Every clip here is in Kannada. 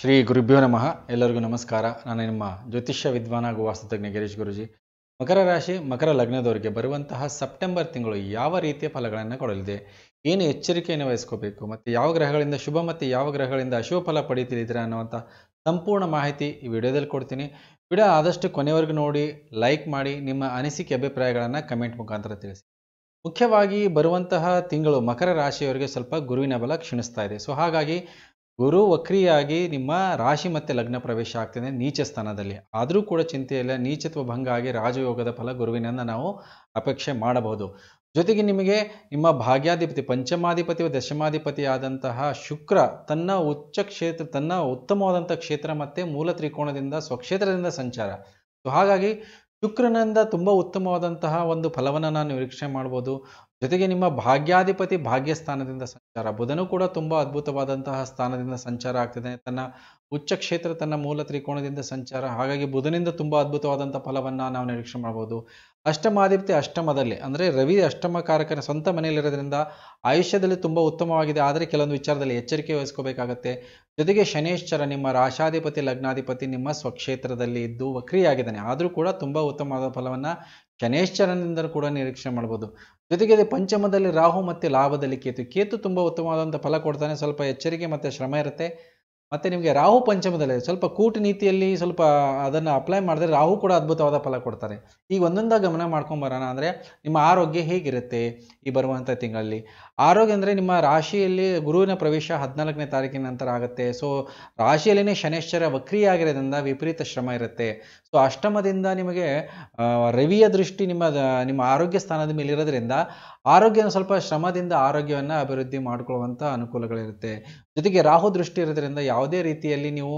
ಶ್ರೀ ಗುರುಭ್ಯೋ ನಮಃ ಎಲ್ಲರಿಗೂ ನಮಸ್ಕಾರ ನಾನು ನಿಮ್ಮ ಜ್ಯೋತಿಷ್ಯ ವಿದ್ವಾನ ಹಾಗೂ ವಾಸ್ತುತಜ್ಞ ಗಿರೀಶ್ ಗುರುಜಿ ಮಕರ ರಾಶಿ ಮಕರ ಲಗ್ನದವರಿಗೆ ಬರುವಂತಹ ಸೆಪ್ಟೆಂಬರ್ ತಿಂಗಳು ಯಾವ ರೀತಿಯ ಫಲಗಳನ್ನು ಕೊಡಲಿದೆ ಏನು ಎಚ್ಚರಿಕೆಯನ್ನು ವಹಿಸ್ಕೋಬೇಕು ಮತ್ತು ಯಾವ ಗ್ರಹಗಳಿಂದ ಶುಭ ಮತ್ತು ಯಾವ ಗ್ರಹಗಳಿಂದ ಅಶುಭ ಫಲ ಪಡೀತಿದ್ದೀರಾ ಅನ್ನುವಂಥ ಸಂಪೂರ್ಣ ಮಾಹಿತಿ ಈ ವಿಡಿಯೋದಲ್ಲಿ ಕೊಡ್ತೀನಿ ವಿಡಿಯೋ ಆದಷ್ಟು ಕೊನೆವರೆಗೂ ನೋಡಿ ಲೈಕ್ ಮಾಡಿ ನಿಮ್ಮ ಅನಿಸಿಕೆ ಅಭಿಪ್ರಾಯಗಳನ್ನು ಕಮೆಂಟ್ ಮುಖಾಂತರ ತಿಳಿಸಿ ಮುಖ್ಯವಾಗಿ ಬರುವಂತಹ ತಿಂಗಳು ಮಕರ ರಾಶಿಯವರಿಗೆ ಸ್ವಲ್ಪ ಗುರುವಿನ ಬಲ ಕ್ಷೀಣಿಸ್ತಾ ಇದೆ ಸೊ ಹಾಗಾಗಿ ಗುರು ವಕ್ರಿಯಾಗಿ ನಿಮ್ಮ ರಾಶಿ ಮತ್ತೆ ಲಗ್ನ ಪ್ರವೇಶ ಆಗ್ತದೆ ನೀಚ ಸ್ಥಾನದಲ್ಲಿ ಆದರೂ ಕೂಡ ಚಿಂತೆ ಇಲ್ಲ ನೀಚತ್ವ ಭಂಗ ಆಗಿ ರಾಜಯೋಗದ ಫಲ ಗುರುವಿನಿಂದ ನಾವು ಅಪೇಕ್ಷೆ ಮಾಡಬಹುದು ಜೊತೆಗೆ ನಿಮಗೆ ನಿಮ್ಮ ಭಾಗ್ಯಾಧಿಪತಿ ಪಂಚಮಾಧಿಪತಿ ದಶಮಾಧಿಪತಿ ಆದಂತಹ ಶುಕ್ರ ತನ್ನ ಉಚ್ಚ ಕ್ಷೇತ್ರ ತನ್ನ ಉತ್ತಮವಾದಂಥ ಕ್ಷೇತ್ರ ಮತ್ತು ಮೂಲ ತ್ರಿಕೋಣದಿಂದ ಸ್ವಕ್ಷೇತ್ರದಿಂದ ಸಂಚಾರ ಸೊ ಹಾಗಾಗಿ ಶುಕ್ರನಿಂದ ತುಂಬ ಉತ್ತಮವಾದಂತಹ ಒಂದು ಫಲವನ್ನು ನಾನು ನಿರೀಕ್ಷೆ ಮಾಡ್ಬೋದು ಜೊತೆಗೆ ನಿಮ್ಮ ಭಾಗ್ಯಾಧಿಪತಿ ಭಾಗ್ಯಸ್ಥಾನದಿಂದ ಸಂಚಾರ ಬುಧನು ಕೂಡ ತುಂಬ ಅದ್ಭುತವಾದಂತಹ ಸ್ಥಾನದಿಂದ ಸಂಚಾರ ಆಗ್ತಿದೆ ತನ್ನ ಉಚ್ಚ ಕ್ಷೇತ್ರ ತನ್ನ ಮೂಲ ತ್ರಿಕೋಣದಿಂದ ಸಂಚಾರ ಹಾಗಾಗಿ ಬುಧನಿಂದ ತುಂಬ ಅದ್ಭುತವಾದಂಥ ಫಲವನ್ನು ನಾವು ನಿರೀಕ್ಷೆ ಮಾಡಬಹುದು ಅಷ್ಟಮಾಧಿಪತಿ ಅಷ್ಟಮದಲ್ಲಿ ಅಂದರೆ ರವಿ ಅಷ್ಟಮ ಕಾರಕನ ಸ್ವಂತ ಮನೆಯಲ್ಲಿರೋದ್ರಿಂದ ಆಯುಷ್ಯದಲ್ಲಿ ತುಂಬ ಉತ್ತಮವಾಗಿದೆ ಆದರೆ ಕೆಲವೊಂದು ವಿಚಾರದಲ್ಲಿ ಎಚ್ಚರಿಕೆ ವಹಿಸ್ಕೋಬೇಕಾಗತ್ತೆ ಜೊತೆಗೆ ಶನೇಶ್ಚರ ನಿಮ್ಮ ರಾಶಾಧಿಪತಿ ಲಗ್ನಾಧಿಪತಿ ನಿಮ್ಮ ಸ್ವಕ್ಷೇತ್ರದಲ್ಲಿ ಇದ್ದು ವಕ್ರಿಯಾಗಿದ್ದಾನೆ ಆದರೂ ಕೂಡ ತುಂಬ ಉತ್ತಮವಾದ ಫಲವನ್ನು ಶನೇಶ್ವರನಿಂದ ಕೂಡ ನಿರೀಕ್ಷೆ ಮಾಡ್ಬೋದು ಜೊತೆಗೆ ಅದೇ ಪಂಚಮದಲ್ಲಿ ರಾಹು ಮತ್ತು ಲಾಭದಲ್ಲಿ ಕೇತು ಕೇತು ತುಂಬ ಉತ್ತಮವಾದಂಥ ಫಲ ಕೊಡ್ತಾನೆ ಸ್ವಲ್ಪ ಎಚ್ಚರಿಕೆ ಮತ್ತು ಶ್ರಮ ಇರುತ್ತೆ ಮತ್ತು ನಿಮಗೆ ರಾಹು ಪಂಚಮದಲ್ಲಿ ಸ್ವಲ್ಪ ಕೂಟ ನೀತಿಯಲ್ಲಿ ಸ್ವಲ್ಪ ಅದನ್ನು ಅಪ್ಲೈ ಮಾಡಿದ್ರೆ ರಾಹು ಕೂಡ ಅದ್ಭುತವಾದ ಫಲ ಕೊಡ್ತಾರೆ ಈಗ ಒಂದೊಂದಾಗ ಗಮನ ಮಾಡ್ಕೊಂಬರೋಣ ಅಂದರೆ ನಿಮ್ಮ ಆರೋಗ್ಯ ಹೇಗಿರುತ್ತೆ ಈ ಬರುವಂಥ ತಿಂಗಳಲ್ಲಿ ಆರೋಗ್ಯ ಅಂದರೆ ನಿಮ್ಮ ರಾಶಿಯಲ್ಲಿ ಗುರುವಿನ ಪ್ರವೇಶ ಹದಿನಾಲ್ಕನೇ ತಾರೀಕಿನ ನಂತರ ಆಗುತ್ತೆ ಸೊ ರಾಶಿಯಲ್ಲಿನೇ ಶನೇಶ್ವರ ಆಗಿರೋದ್ರಿಂದ ವಿಪರೀತ ಶ್ರಮ ಇರುತ್ತೆ ಸೊ ಅಷ್ಟಮದಿಂದ ನಿಮಗೆ ರವಿಯ ದೃಷ್ಟಿ ನಿಮ್ಮ ನಿಮ್ಮ ಆರೋಗ್ಯ ಸ್ಥಾನದ ಮೇಲಿರೋದ್ರಿಂದ ಆರೋಗ್ಯನ ಸ್ವಲ್ಪ ಶ್ರಮದಿಂದ ಆರೋಗ್ಯವನ್ನು ಅಭಿವೃದ್ಧಿ ಮಾಡ್ಕೊಳ್ಳುವಂಥ ಅನುಕೂಲಗಳಿರುತ್ತೆ ಜೊತೆಗೆ ರಾಹು ದೃಷ್ಟಿ ಇರೋದ್ರಿಂದ ಯಾವುದೇ ರೀತಿಯಲ್ಲಿ ನೀವು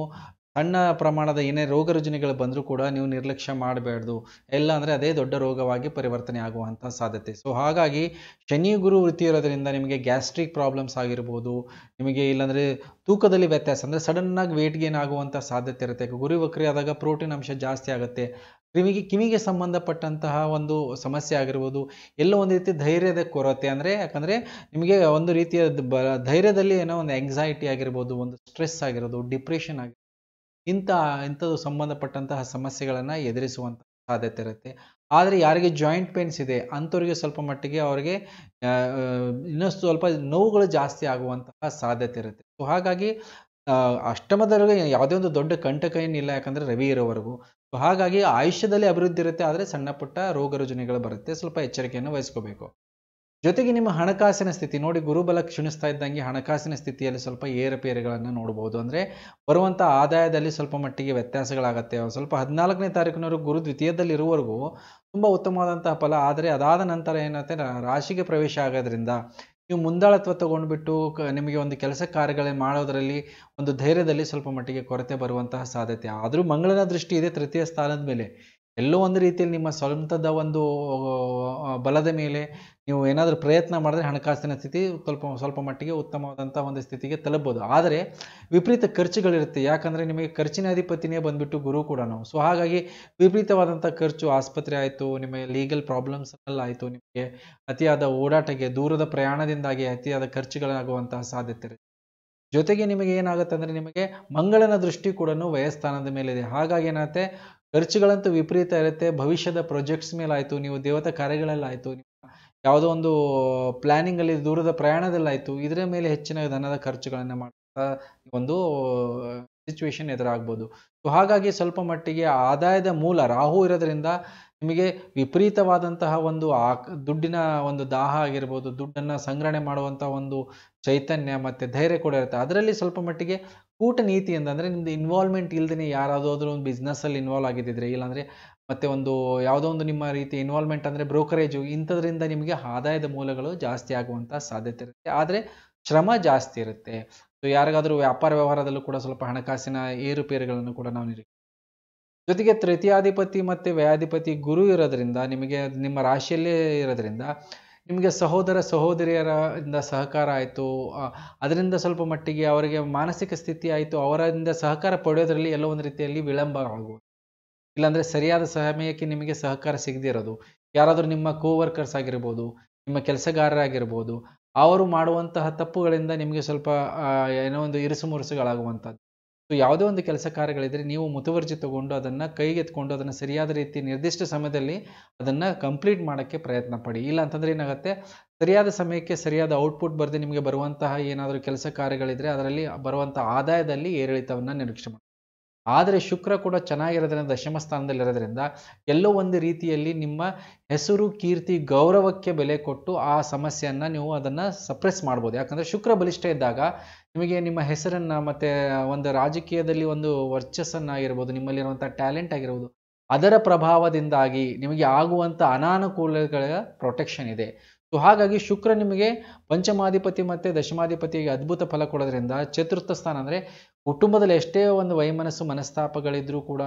ಸಣ್ಣ ಪ್ರಮಾಣದ ಏನೇ ರೋಗ ರುಜಿನಿಗಳು ಬಂದರೂ ಕೂಡ ನೀವು ನಿರ್ಲಕ್ಷ್ಯ ಮಾಡಬಾರ್ದು ಎಲ್ಲ ಅಂದರೆ ಅದೇ ದೊಡ್ಡ ರೋಗವಾಗಿ ಪರಿವರ್ತನೆ ಆಗುವಂಥ ಸಾಧ್ಯತೆ ಸೊ ಹಾಗಾಗಿ ಶನಿ ಗುರು ವೃತ್ತಿ ಇರೋದರಿಂದ ನಿಮಗೆ ಗ್ಯಾಸ್ಟ್ರಿಕ್ ಪ್ರಾಬ್ಲಮ್ಸ್ ಆಗಿರ್ಬೋದು ನಿಮಗೆ ಇಲ್ಲಾಂದರೆ ತೂಕದಲ್ಲಿ ವ್ಯತ್ಯಾಸ ಅಂದರೆ ಸಡನ್ನಾಗಿ ವೇಟ್ ಗೇನ್ ಆಗುವಂಥ ಸಾಧ್ಯತೆ ಇರುತ್ತೆ ಗುರಿ ವಕ್ರಿಯಾದಾಗ ಆದಾಗ ಪ್ರೋಟೀನ್ ಅಂಶ ಜಾಸ್ತಿ ಆಗುತ್ತೆ ಕ್ರಿಮಿಗೆ ಕಿವಿಗೆ ಸಂಬಂಧಪಟ್ಟಂತಹ ಒಂದು ಸಮಸ್ಯೆ ಆಗಿರ್ಬೋದು ಎಲ್ಲೋ ಒಂದು ರೀತಿ ಧೈರ್ಯದ ಕೊರತೆ ಅಂದರೆ ಯಾಕಂದರೆ ನಿಮಗೆ ಒಂದು ರೀತಿಯ ಬ ಧೈರ್ಯದಲ್ಲಿ ಏನೋ ಒಂದು ಎಂಗ್ಸೈಟಿ ಆಗಿರ್ಬೋದು ಒಂದು ಸ್ಟ್ರೆಸ್ ಆಗಿರೋದು ಡಿಪ್ರೆಷನ್ ಆಗಿರ್ಬೋದು ಇಂಥ ಇಂಥದ್ದು ಸಂಬಂಧಪಟ್ಟಂತಹ ಸಮಸ್ಯೆಗಳನ್ನು ಎದುರಿಸುವಂಥ ಸಾಧ್ಯತೆ ಇರುತ್ತೆ ಆದರೆ ಯಾರಿಗೆ ಜಾಯಿಂಟ್ ಪೇನ್ಸ್ ಇದೆ ಅಂಥವ್ರಿಗೆ ಸ್ವಲ್ಪ ಮಟ್ಟಿಗೆ ಅವರಿಗೆ ಇನ್ನಷ್ಟು ಸ್ವಲ್ಪ ನೋವುಗಳು ಜಾಸ್ತಿ ಆಗುವಂತಹ ಸಾಧ್ಯತೆ ಇರುತ್ತೆ ಸೊ ಹಾಗಾಗಿ ಅಷ್ಟಮದವರೆಗೆ ಯಾವುದೇ ಒಂದು ದೊಡ್ಡ ಕಂಟಕ ಏನಿಲ್ಲ ಯಾಕಂದರೆ ರವಿ ಇರೋವರೆಗೂ ಹಾಗಾಗಿ ಆಯುಷ್ಯದಲ್ಲಿ ಅಭಿವೃದ್ಧಿ ಇರುತ್ತೆ ಆದರೆ ಸಣ್ಣ ಪುಟ್ಟ ರೋಗ ರುಜಿನಿಗಳು ಬರುತ್ತೆ ಸ್ವಲ್ಪ ಎಚ್ಚರಿಕೆಯನ್ನು ವಹಿಸ್ಕೋಬೇಕು ಜೊತೆಗೆ ನಿಮ್ಮ ಹಣಕಾಸಿನ ಸ್ಥಿತಿ ನೋಡಿ ಗುರುಬಲ ಕ್ಷೀಣಿಸ್ತಾ ಇದ್ದಂಗೆ ಹಣಕಾಸಿನ ಸ್ಥಿತಿಯಲ್ಲಿ ಸ್ವಲ್ಪ ಏರುಪೇರುಗಳನ್ನು ನೋಡಬಹುದು ಅಂದರೆ ಬರುವಂಥ ಆದಾಯದಲ್ಲಿ ಸ್ವಲ್ಪ ಮಟ್ಟಿಗೆ ವ್ಯತ್ಯಾಸಗಳಾಗುತ್ತೆ ಸ್ವಲ್ಪ ಹದಿನಾಲ್ಕನೇ ತಾರೀಕಿನವರು ಗುರು ದ್ವಿತೀಯದಲ್ಲಿರುವವರೆಗೂ ತುಂಬ ಉತ್ತಮವಾದಂತಹ ಫಲ ಆದರೆ ಅದಾದ ನಂತರ ಏನಾಗುತ್ತೆ ರಾಶಿಗೆ ಪ್ರವೇಶ ಆಗೋದ್ರಿಂದ ನೀವು ಮುಂದಾಳತ್ವ ತಗೊಂಡ್ಬಿಟ್ಟು ನಿಮಗೆ ಒಂದು ಕೆಲಸ ಕಾರ್ಯಗಳೇ ಮಾಡೋದರಲ್ಲಿ ಒಂದು ಧೈರ್ಯದಲ್ಲಿ ಸ್ವಲ್ಪ ಮಟ್ಟಿಗೆ ಕೊರತೆ ಬರುವಂತಹ ಸಾಧ್ಯತೆ ಆದರೂ ಮಂಗಳನ ದೃಷ್ಟಿ ಇದೆ ತೃತೀಯ ಸ್ಥಾನದ ಮೇಲೆ ಎಲ್ಲೋ ಒಂದು ರೀತಿಯಲ್ಲಿ ನಿಮ್ಮ ಸ್ವಂತದ ಒಂದು ಬಲದ ಮೇಲೆ ನೀವು ಏನಾದರೂ ಪ್ರಯತ್ನ ಮಾಡಿದ್ರೆ ಹಣಕಾಸಿನ ಸ್ಥಿತಿ ಸ್ವಲ್ಪ ಸ್ವಲ್ಪ ಮಟ್ಟಿಗೆ ಉತ್ತಮವಾದಂಥ ಒಂದು ಸ್ಥಿತಿಗೆ ತಲುಪ್ಬೋದು ಆದರೆ ವಿಪರೀತ ಖರ್ಚುಗಳಿರುತ್ತೆ ಯಾಕಂದರೆ ನಿಮಗೆ ಖರ್ಚಿನ ಅಧಿಪತಿನೇ ಬಂದುಬಿಟ್ಟು ಗುರು ಕೂಡ ನಾವು ಸೊ ಹಾಗಾಗಿ ವಿಪರೀತವಾದಂಥ ಖರ್ಚು ಆಸ್ಪತ್ರೆ ಆಯಿತು ನಿಮಗೆ ಲೀಗಲ್ ಪ್ರಾಬ್ಲಮ್ಸ್ ಆಯಿತು ನಿಮಗೆ ಅತಿಯಾದ ಓಡಾಟಕ್ಕೆ ದೂರದ ಪ್ರಯಾಣದಿಂದಾಗಿ ಅತಿಯಾದ ಖರ್ಚುಗಳಾಗುವಂತಹ ಸಾಧ್ಯತೆ ಇರುತ್ತೆ ಜೊತೆಗೆ ನಿಮಗೆ ಏನಾಗುತ್ತೆ ಅಂದರೆ ನಿಮಗೆ ಮಂಗಳನ ದೃಷ್ಟಿ ಕೂಡ ವಯಸ್ಥಾನದ ಮೇಲಿದೆ ಹಾಗಾಗಿ ಏನಾಗುತ್ತೆ ಖರ್ಚುಗಳಂತೂ ವಿಪರೀತ ಇರುತ್ತೆ ಭವಿಷ್ಯದ ಪ್ರೊಜೆಕ್ಟ್ಸ್ ಆಯಿತು ನೀವು ದೇವತಾ ಕಾರ್ಯಗಳಲ್ಲಾಯಿತು ಯಾವುದೋ ಒಂದು ಪ್ಲ್ಯಾನಿಂಗಲ್ಲಿ ದೂರದ ಪ್ರಯಾಣದಲ್ಲಾಯಿತು ಇದರ ಮೇಲೆ ಹೆಚ್ಚಿನ ಧನದ ಖರ್ಚುಗಳನ್ನು ಮಾಡ್ತಾ ಒಂದು ಸಿಚುವೇಶನ್ ಎದುರಾಗ್ಬೋದು ಸೊ ಹಾಗಾಗಿ ಸ್ವಲ್ಪ ಮಟ್ಟಿಗೆ ಆದಾಯದ ಮೂಲ ರಾಹು ಇರೋದ್ರಿಂದ ನಿಮಗೆ ವಿಪರೀತವಾದಂತಹ ಒಂದು ಆ ದುಡ್ಡಿನ ಒಂದು ದಾಹ ಆಗಿರ್ಬೋದು ದುಡ್ಡನ್ನು ಸಂಗ್ರಹಣೆ ಮಾಡುವಂಥ ಒಂದು ಚೈತನ್ಯ ಮತ್ತು ಧೈರ್ಯ ಕೂಡ ಇರುತ್ತೆ ಅದರಲ್ಲಿ ಸ್ವಲ್ಪ ಮಟ್ಟಿಗೆ ಕೂಟ ನೀತಿ ಅಂತಂದರೆ ನಿಮ್ದು ಇನ್ವಾಲ್ವ್ಮೆಂಟ್ ಇಲ್ಲದೇ ಯಾರಾದರೂ ಒಂದು ಬಿಸ್ನೆಸ್ಸಲ್ಲಿ ಇನ್ವಾಲ್ವ್ ಆಗಿದ್ದಿದ್ರೆ ಇಲ್ಲಾಂದರೆ ಮತ್ತೆ ಒಂದು ಯಾವುದೋ ಒಂದು ನಿಮ್ಮ ರೀತಿ ಇನ್ವಾಲ್ವ್ಮೆಂಟ್ ಅಂದರೆ ಬ್ರೋಕರೇಜು ಇಂಥದ್ರಿಂದ ನಿಮಗೆ ಆದಾಯದ ಮೂಲಗಳು ಜಾಸ್ತಿ ಆಗುವಂಥ ಸಾಧ್ಯತೆ ಇರುತ್ತೆ ಆದರೆ ಶ್ರಮ ಜಾಸ್ತಿ ಇರುತ್ತೆ ಸೊ ಯಾರಿಗಾದರೂ ವ್ಯಾಪಾರ ವ್ಯವಹಾರದಲ್ಲೂ ಕೂಡ ಸ್ವಲ್ಪ ಹಣಕಾಸಿನ ಏರುಪೇರುಗಳನ್ನು ಕೂಡ ನಾವು ನಿರೀಕ್ಷೆ ಜೊತೆಗೆ ತೃತೀಯಾಧಿಪತಿ ಮತ್ತು ವ್ಯಯಾಧಿಪತಿ ಗುರು ಇರೋದ್ರಿಂದ ನಿಮಗೆ ನಿಮ್ಮ ರಾಶಿಯಲ್ಲೇ ಇರೋದ್ರಿಂದ ನಿಮಗೆ ಸಹೋದರ ಸಹೋದರಿಯರಿಂದ ಸಹಕಾರ ಆಯಿತು ಅದರಿಂದ ಸ್ವಲ್ಪ ಮಟ್ಟಿಗೆ ಅವರಿಗೆ ಮಾನಸಿಕ ಸ್ಥಿತಿ ಆಯಿತು ಅವರಿಂದ ಸಹಕಾರ ಪಡೆಯೋದ್ರಲ್ಲಿ ಎಲ್ಲೋ ಒಂದು ರೀತಿಯಲ್ಲಿ ವಿಳಂಬ ಆಗುವುದು ಇಲ್ಲಾಂದರೆ ಸರಿಯಾದ ಸಮಯಕ್ಕೆ ನಿಮಗೆ ಸಹಕಾರ ಸಿಗದಿರೋದು ಯಾರಾದರೂ ನಿಮ್ಮ ಕೋವರ್ಕರ್ಸ್ ಆಗಿರ್ಬೋದು ನಿಮ್ಮ ಕೆಲಸಗಾರರಾಗಿರ್ಬೋದು ಅವರು ಮಾಡುವಂತಹ ತಪ್ಪುಗಳಿಂದ ನಿಮಗೆ ಸ್ವಲ್ಪ ಏನೋ ಒಂದು ಇರಿಸು ಮುರುಸುಗಳಾಗುವಂಥದ್ದು ಸೊ ಯಾವುದೇ ಒಂದು ಕೆಲಸ ಕಾರ್ಯಗಳಿದ್ರೆ ನೀವು ಮುತುವರ್ಜಿ ತಗೊಂಡು ಅದನ್ನು ಕೈಗೆತ್ಕೊಂಡು ಅದನ್ನು ಸರಿಯಾದ ರೀತಿ ನಿರ್ದಿಷ್ಟ ಸಮಯದಲ್ಲಿ ಅದನ್ನು ಕಂಪ್ಲೀಟ್ ಮಾಡೋಕ್ಕೆ ಪ್ರಯತ್ನ ಪಡಿ ಇಲ್ಲ ಅಂತಂದರೆ ಏನಾಗುತ್ತೆ ಸರಿಯಾದ ಸಮಯಕ್ಕೆ ಸರಿಯಾದ ಔಟ್ಪುಟ್ ಬರದೆ ನಿಮಗೆ ಬರುವಂತಹ ಏನಾದರೂ ಕೆಲಸ ಕಾರ್ಯಗಳಿದ್ದರೆ ಅದರಲ್ಲಿ ಬರುವಂಥ ಆದಾಯದಲ್ಲಿ ಏರಿಳಿತವನ್ನು ನಿರೀಕ್ಷೆ ಆದರೆ ಶುಕ್ರ ಕೂಡ ಚೆನ್ನಾಗಿರೋದ್ರಿಂದ ದಶಮ ಸ್ಥಾನದಲ್ಲಿರೋದ್ರಿಂದ ಎಲ್ಲೋ ಒಂದು ರೀತಿಯಲ್ಲಿ ನಿಮ್ಮ ಹೆಸರು ಕೀರ್ತಿ ಗೌರವಕ್ಕೆ ಬೆಲೆ ಕೊಟ್ಟು ಆ ಸಮಸ್ಯೆಯನ್ನು ನೀವು ಅದನ್ನು ಸಪ್ರೆಸ್ ಮಾಡ್ಬೋದು ಯಾಕಂದರೆ ಶುಕ್ರ ಬಲಿಷ್ಠ ಇದ್ದಾಗ ನಿಮಗೆ ನಿಮ್ಮ ಹೆಸರನ್ನು ಮತ್ತು ಒಂದು ರಾಜಕೀಯದಲ್ಲಿ ಒಂದು ಆಗಿರ್ಬೋದು ನಿಮ್ಮಲ್ಲಿರುವಂಥ ಟ್ಯಾಲೆಂಟ್ ಆಗಿರ್ಬೋದು ಅದರ ಪ್ರಭಾವದಿಂದಾಗಿ ನಿಮಗೆ ಆಗುವಂಥ ಅನಾನುಕೂಲಗಳ ಪ್ರೊಟೆಕ್ಷನ್ ಇದೆ ಸೊ ಹಾಗಾಗಿ ಶುಕ್ರ ನಿಮಗೆ ಪಂಚಮಾಧಿಪತಿ ಮತ್ತು ದಶಮಾಧಿಪತಿಗೆ ಅದ್ಭುತ ಫಲ ಕೊಡೋದ್ರಿಂದ ಚತುರ್ಥ ಸ್ಥಾನ ಅಂದರೆ ಕುಟುಂಬದಲ್ಲಿ ಎಷ್ಟೇ ಒಂದು ವೈಮನಸ್ಸು ಮನಸ್ತಾಪಗಳಿದ್ರೂ ಕೂಡ